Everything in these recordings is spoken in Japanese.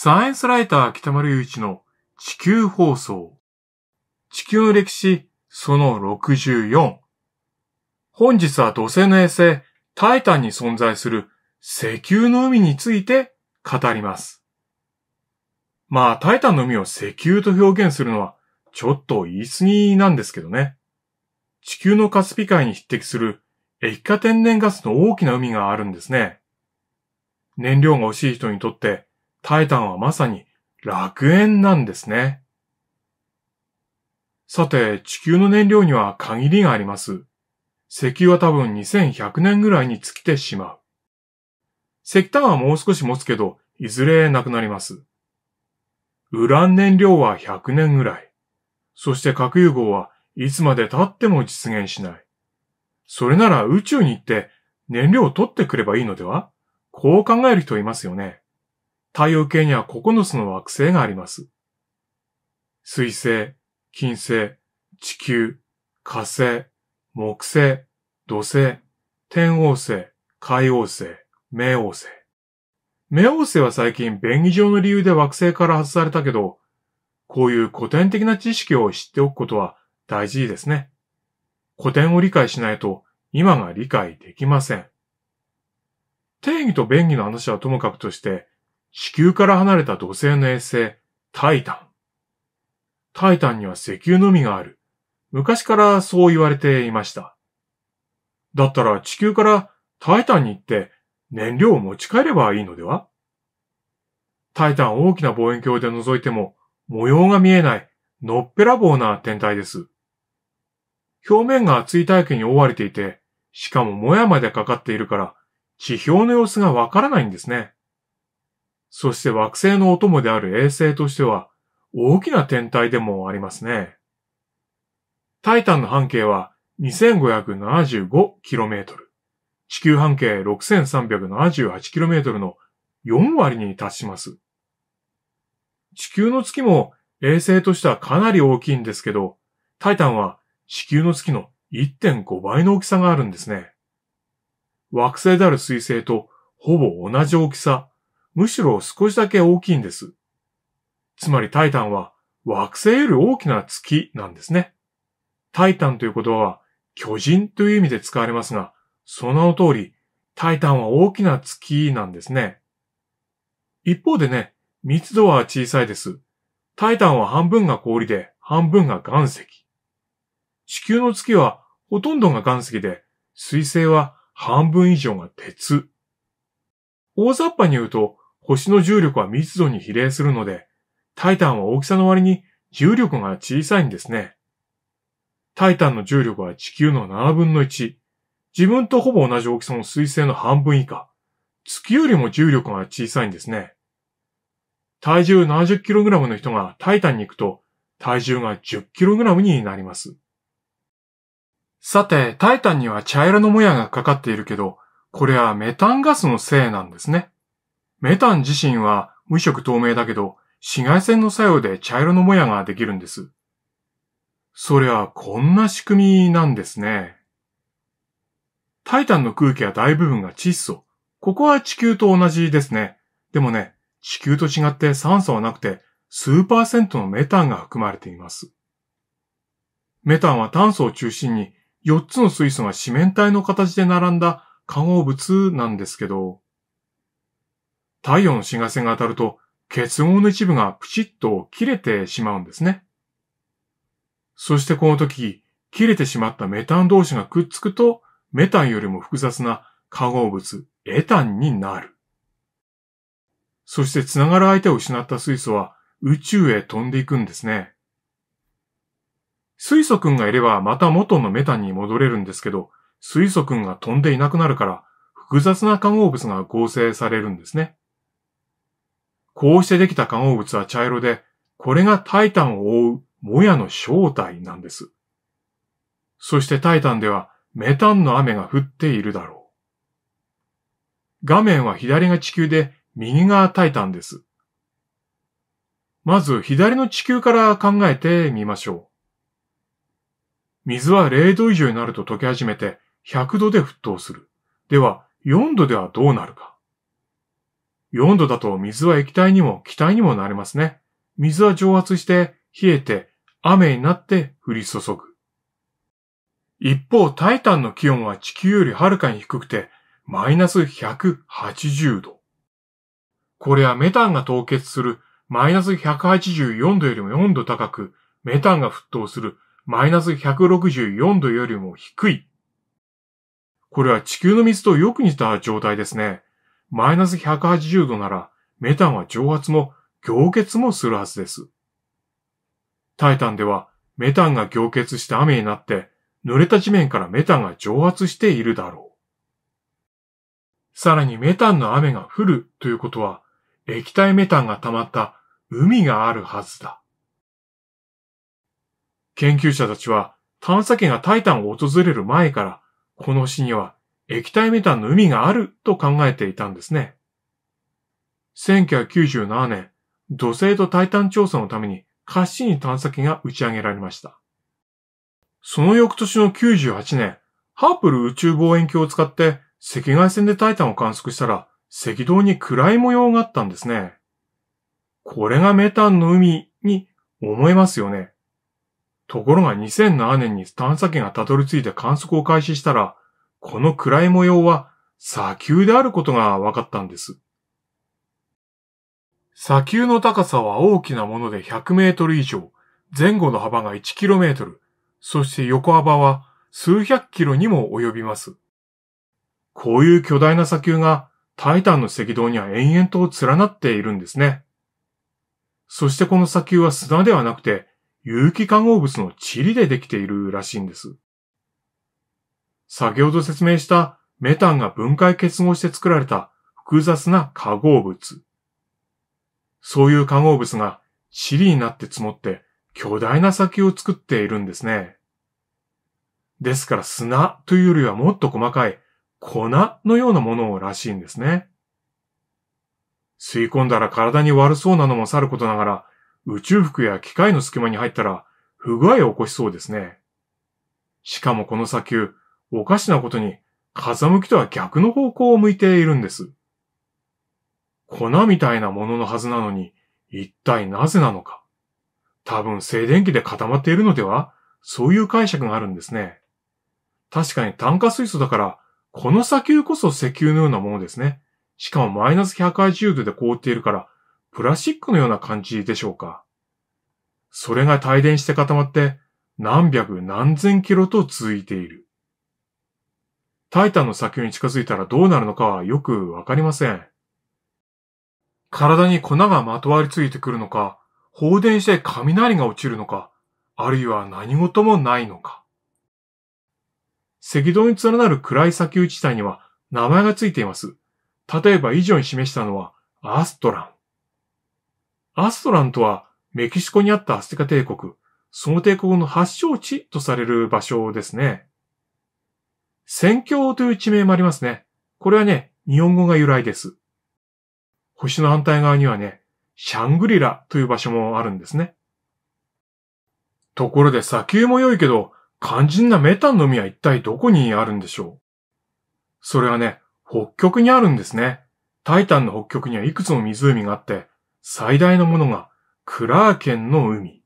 サイエンスライター北丸雄一の地球放送。地球の歴史その64。本日は土星の衛星タイタンに存在する石油の海について語ります。まあ、タイタンの海を石油と表現するのはちょっと言い過ぎなんですけどね。地球のカスピ海に匹敵する液化天然ガスの大きな海があるんですね。燃料が欲しい人にとってタイタンはまさに楽園なんですね。さて、地球の燃料には限りがあります。石油は多分2100年ぐらいに尽きてしまう。石炭はもう少し持つけど、いずれなくなります。ウラン燃料は100年ぐらい。そして核融合はいつまで経っても実現しない。それなら宇宙に行って燃料を取ってくればいいのではこう考える人いますよね。太陽系には9つの惑星があります。水星、金星、地球、火星、木星、土星、天王星、海王星、冥王星。冥王星は最近便宜上の理由で惑星から外されたけど、こういう古典的な知識を知っておくことは大事ですね。古典を理解しないと今が理解できません。定義と便宜の話はともかくとして、地球から離れた土星の衛星、タイタン。タイタンには石油のみがある。昔からそう言われていました。だったら地球からタイタンに行って燃料を持ち帰ればいいのではタイタンを大きな望遠鏡で覗いても模様が見えないのっぺらぼうな天体です。表面が厚い大気に覆われていて、しかももやまでかかっているから地表の様子がわからないんですね。そして惑星のお供である衛星としては大きな天体でもありますね。タイタンの半径は 2575km、地球半径 6378km の4割に達します。地球の月も衛星としてはかなり大きいんですけど、タイタンは地球の月の1.5倍の大きさがあるんですね。惑星である水星とほぼ同じ大きさむしろ少しだけ大きいんです。つまりタイタンは惑星より大きな月なんですね。タイタンという言葉は巨人という意味で使われますが、その通り、タイタンは大きな月なんですね。一方でね、密度は小さいです。タイタンは半分が氷で、半分が岩石。地球の月はほとんどが岩石で、水星は半分以上が鉄。大雑把に言うと、星の重力は密度に比例するので、タイタンは大きさの割に重力が小さいんですね。タイタンの重力は地球の7分の1。自分とほぼ同じ大きさの水星の半分以下。月よりも重力が小さいんですね。体重 70kg の人がタイタンに行くと体重が 10kg になります。さて、タイタンには茶色のもやがかかっているけど、これはメタンガスのせいなんですね。メタン自身は無色透明だけど、紫外線の作用で茶色のもやができるんです。そりゃ、こんな仕組みなんですね。タイタンの空気は大部分が窒素。ここは地球と同じですね。でもね、地球と違って酸素はなくて、数パーセントのメタンが含まれています。メタンは炭素を中心に4つの水素が四面体の形で並んだ化合物なんですけど、太陽の紫外線が当たると結合の一部がプチッと切れてしまうんですね。そしてこの時、切れてしまったメタン同士がくっつくと、メタンよりも複雑な化合物、エタンになる。そして繋がる相手を失った水素は宇宙へ飛んでいくんですね。水素くんがいればまた元のメタンに戻れるんですけど、水素くんが飛んでいなくなるから複雑な化合物が合成されるんですね。こうしてできた化合物は茶色で、これがタイタンを覆うもやの正体なんです。そしてタイタンではメタンの雨が降っているだろう。画面は左が地球で右がタイタンです。まず左の地球から考えてみましょう。水は0度以上になると溶け始めて100度で沸騰する。では4度ではどうなるか。4度だと水は液体にも気体にもなれますね。水は蒸発して冷えて雨になって降り注ぐ。一方、タイタンの気温は地球よりはるかに低くて、マイナス180度。これはメタンが凍結するマイナス184度よりも4度高く、メタンが沸騰するマイナス164度よりも低い。これは地球の水とよく似た状態ですね。マイナス180度ならメタンは蒸発も凝結もするはずです。タイタンではメタンが凝結して雨になって濡れた地面からメタンが蒸発しているだろう。さらにメタンの雨が降るということは液体メタンが溜まった海があるはずだ。研究者たちは探査機がタイタンを訪れる前からこの詩には液体メタンの海があると考えていたんですね。1997年、土星とタイタン調査のためにカッシーニ探査機が打ち上げられました。その翌年の98年、ハープル宇宙望遠鏡を使って赤外線でタイタンを観測したら赤道に暗い模様があったんですね。これがメタンの海に思えますよね。ところが2007年に探査機がたどり着いて観測を開始したらこの暗い模様は砂丘であることが分かったんです。砂丘の高さは大きなもので100メートル以上、前後の幅が1キロメートル、そして横幅は数百キロにも及びます。こういう巨大な砂丘がタイタンの赤道には延々と連なっているんですね。そしてこの砂丘は砂ではなくて有機化合物の塵でできているらしいんです。先ほど説明したメタンが分解結合して作られた複雑な化合物。そういう化合物が塵になって積もって巨大な砂丘を作っているんですね。ですから砂というよりはもっと細かい粉のようなものらしいんですね。吸い込んだら体に悪そうなのもさることながら、宇宙服や機械の隙間に入ったら不具合を起こしそうですね。しかもこの砂丘、おかしなことに、風向きとは逆の方向を向いているんです。粉みたいなもののはずなのに、一体なぜなのか。多分静電気で固まっているのではそういう解釈があるんですね。確かに炭化水素だから、この砂丘こそ石油のようなものですね。しかもマイナス180度で凍っているから、プラスチックのような感じでしょうか。それが帯電して固まって、何百何千キロと続いている。タイタンの砂丘に近づいたらどうなるのかはよくわかりません。体に粉がまとわりついてくるのか、放電して雷が落ちるのか、あるいは何事もないのか。赤道に連なる暗い砂丘地帯には名前がついています。例えば以上に示したのはアストラン。アストランとはメキシコにあったアステカ帝国、その帝国の発祥地とされる場所ですね。宣教という地名もありますね。これはね、日本語が由来です。星の反対側にはね、シャングリラという場所もあるんですね。ところで砂丘も良いけど、肝心なメタンの海は一体どこにあるんでしょうそれはね、北極にあるんですね。タイタンの北極にはいくつも湖があって、最大のものがクラーケンの海。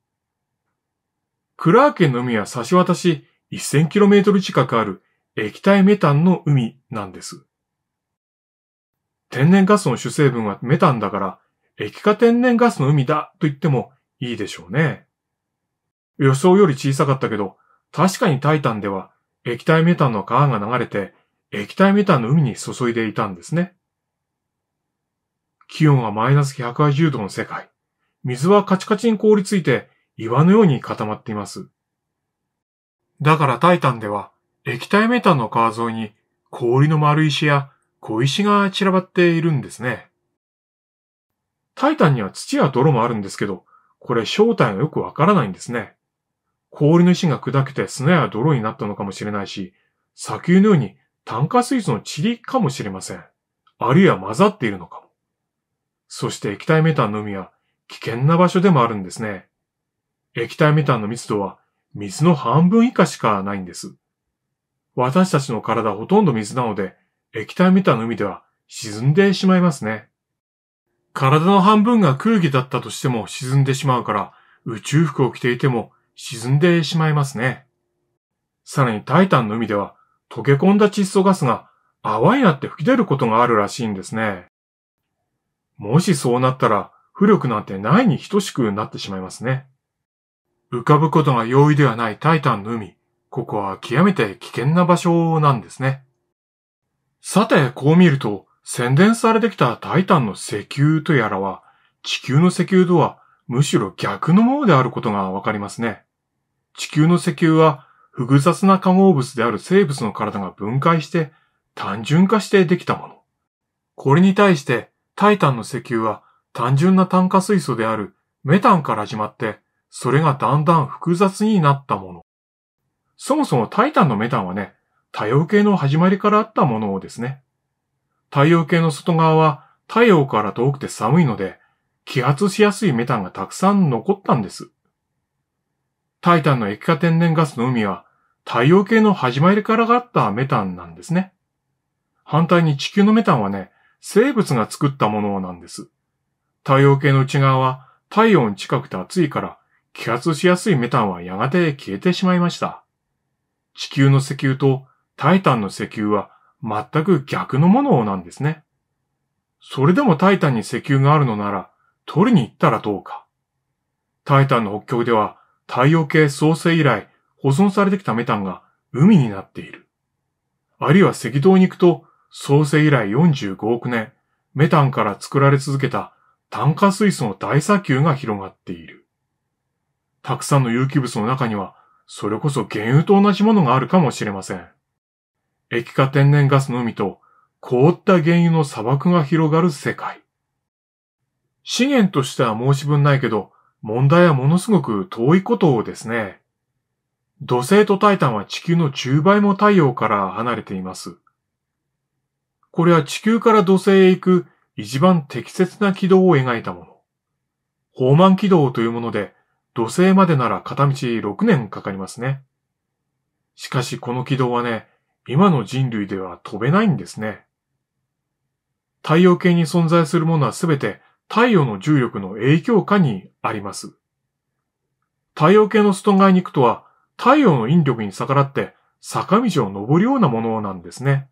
クラーケンの海は差し渡し 1000km 近くある液体メタンの海なんです。天然ガスの主成分はメタンだから、液化天然ガスの海だと言ってもいいでしょうね。予想より小さかったけど、確かにタイタンでは液体メタンの川が流れて、液体メタンの海に注いでいたんですね。気温はマイナス180度の世界。水はカチカチに凍りついて岩のように固まっています。だからタイタンでは液体メタンの川沿いに氷の丸石や小石が散らばっているんですね。タイタンには土や泥もあるんですけど、これ正体がよくわからないんですね。氷の石が砕けて砂や泥になったのかもしれないし、砂丘のように炭化水素の塵かもしれません。あるいは混ざっているのかも。そして液体メタンの海は危険な場所でもあるんですね。液体メタンの密度は水の半分以下しかないんです。私たちの体ほとんど水なので、液体を見たの海では沈んでしまいますね。体の半分が空気だったとしても沈んでしまうから、宇宙服を着ていても沈んでしまいますね。さらにタイタンの海では溶け込んだ窒素ガスが泡になって吹き出ることがあるらしいんですね。もしそうなったら浮力なんてないに等しくなってしまいますね。浮かぶことが容易ではないタイタンの海。ここは極めて危険な場所なんですね。さて、こう見ると、宣伝されてきたタイタンの石油とやらは、地球の石油とはむしろ逆のものであることがわかりますね。地球の石油は、複雑な化合物である生物の体が分解して単純化してできたもの。これに対してタイタンの石油は単純な炭化水素であるメタンから始まってそれがだんだん複雑になったもの。そもそもタイタンのメタンはね、太陽系の始まりからあったものをですね。太陽系の外側は太陽から遠くて寒いので、揮発しやすいメタンがたくさん残ったんです。タイタンの液化天然ガスの海は太陽系の始まりからがあったメタンなんですね。反対に地球のメタンはね、生物が作ったものなんです。太陽系の内側は太陽に近くて暑いから揮発しやすいメタンはやがて消えてしまいました。地球の石油とタイタンの石油は全く逆のものなんですね。それでもタイタンに石油があるのなら、取りに行ったらどうか。タイタンの北極では太陽系創生以来保存されてきたメタンが海になっている。あるいは赤道に行くと創生以来45億年、メタンから作られ続けた炭化水素の大砂丘が広がっている。たくさんの有機物の中にはそれこそ原油と同じものがあるかもしれません。液化天然ガスの海と凍った原油の砂漠が広がる世界。資源としては申し分ないけど、問題はものすごく遠いことをですね。土星とタイタンは地球の10倍も太陽から離れています。これは地球から土星へ行く一番適切な軌道を描いたもの。放満軌道というもので、土星までなら片道6年かかりますね。しかしこの軌道はね、今の人類では飛べないんですね。太陽系に存在するものはすべて太陽の重力の影響下にあります。太陽系の外側に行くとは太陽の引力に逆らって坂道を登るようなものなんですね。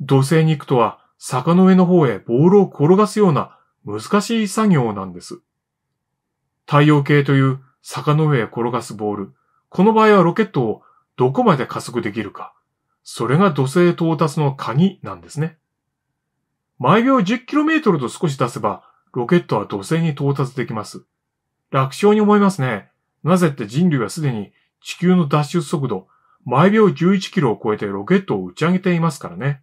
土星に行くとは坂の上の方へボールを転がすような難しい作業なんです。太陽系という坂の上へ転がすボール。この場合はロケットをどこまで加速できるか。それが土星到達の鍵なんですね。毎秒 10km と少し出せば、ロケットは土星に到達できます。楽勝に思いますね。なぜって人類はすでに地球の脱出速度、毎秒 11km を超えてロケットを打ち上げていますからね。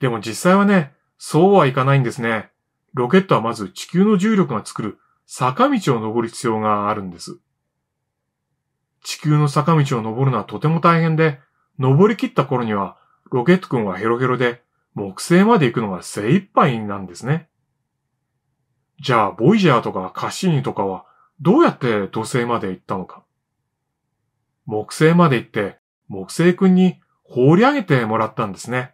でも実際はね、そうはいかないんですね。ロケットはまず地球の重力が作る坂道を登る必要があるんです。地球の坂道を登るのはとても大変で、登り切った頃にはロケット君はヘロヘロで木星まで行くのが精一杯なんですね。じゃあ、ボイジャーとかカッシーニとかはどうやって土星まで行ったのか。木星まで行って木星君に放り上げてもらったんですね。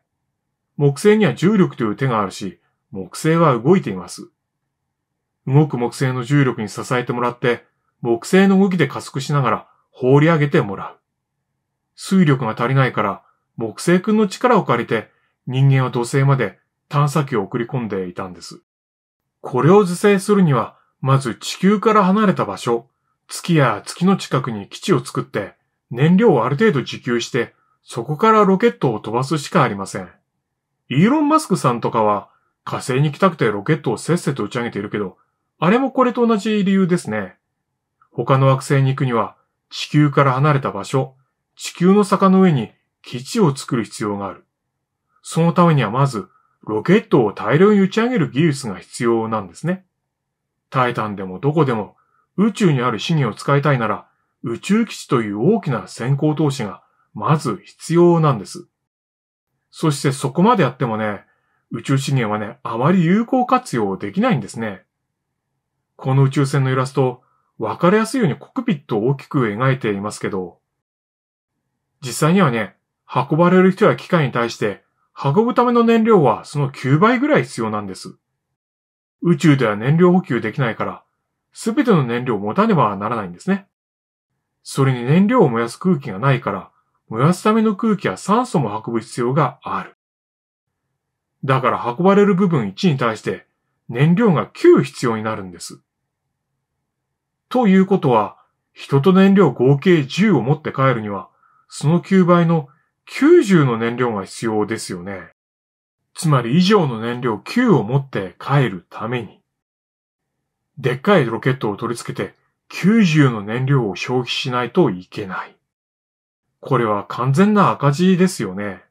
木星には重力という手があるし、木星は動いています。動く木星の重力に支えてもらって、木星の動きで加速しながら放り上げてもらう。水力が足りないから、木星君の力を借りて人間は土星まで探査機を送り込んでいたんです。これを是正するには、まず地球から離れた場所、月や月の近くに基地を作って燃料をある程度自給して、そこからロケットを飛ばすしかありません。イーロン・マスクさんとかは火星に来たくてロケットをせっせと打ち上げているけど、あれもこれと同じ理由ですね。他の惑星に行くには、地球から離れた場所、地球の坂の上に基地を作る必要がある。そのためにはまず、ロケットを大量に打ち上げる技術が必要なんですね。タイタンでもどこでも宇宙にある資源を使いたいなら、宇宙基地という大きな先行投資がまず必要なんです。そしてそこまでやってもね、宇宙資源はね、あまり有効活用できないんですね。この宇宙船のイラスト、わかりやすいようにコックピットを大きく描いていますけど、実際にはね、運ばれる人や機械に対して、運ぶための燃料はその9倍ぐらい必要なんです。宇宙では燃料補給できないから、すべての燃料を持たねばならないんですね。それに燃料を燃やす空気がないから、燃やすための空気や酸素も運ぶ必要がある。だから運ばれる部分1に対して、燃料が9必要になるんです。ということは、人と燃料合計10を持って帰るには、その9倍の90の燃料が必要ですよね。つまり以上の燃料9を持って帰るために。でっかいロケットを取り付けて90の燃料を消費しないといけない。これは完全な赤字ですよね。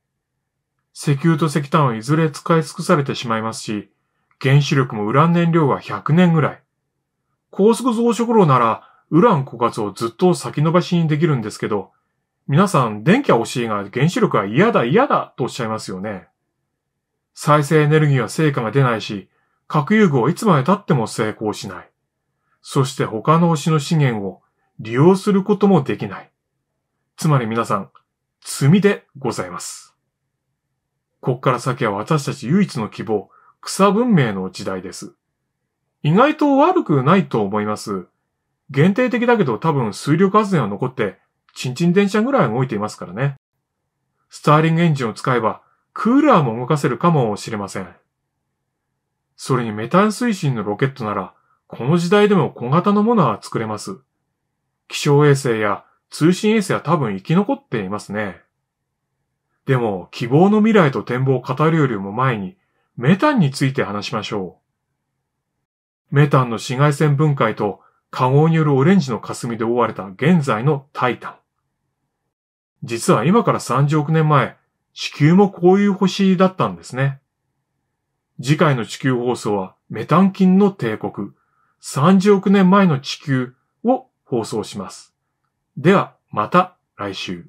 石油と石炭はいずれ使い尽くされてしまいますし、原子力もウラン燃料は100年ぐらい。高速増殖炉ならウラン枯渇をずっと先延ばしにできるんですけど、皆さん電気は欲しいが原子力は嫌だ嫌だとおっしゃいますよね。再生エネルギーは成果が出ないし、核融合はいつまで経っても成功しない。そして他の星の資源を利用することもできない。つまり皆さん、罪でございます。こっから先は私たち唯一の希望、草文明の時代です。意外と悪くないと思います。限定的だけど多分水力発電は残って、チンチン電車ぐらい動いていますからね。スターリングエンジンを使えば、クーラーも動かせるかもしれません。それにメタン推進のロケットなら、この時代でも小型のものは作れます。気象衛星や通信衛星は多分生き残っていますね。でも、希望の未来と展望を語るよりも前に、メタンについて話しましょう。メタンの紫外線分解と化合によるオレンジの霞で覆われた現在のタイタン。実は今から30億年前、地球もこういう星だったんですね。次回の地球放送はメタン菌の帝国30億年前の地球を放送します。ではまた来週。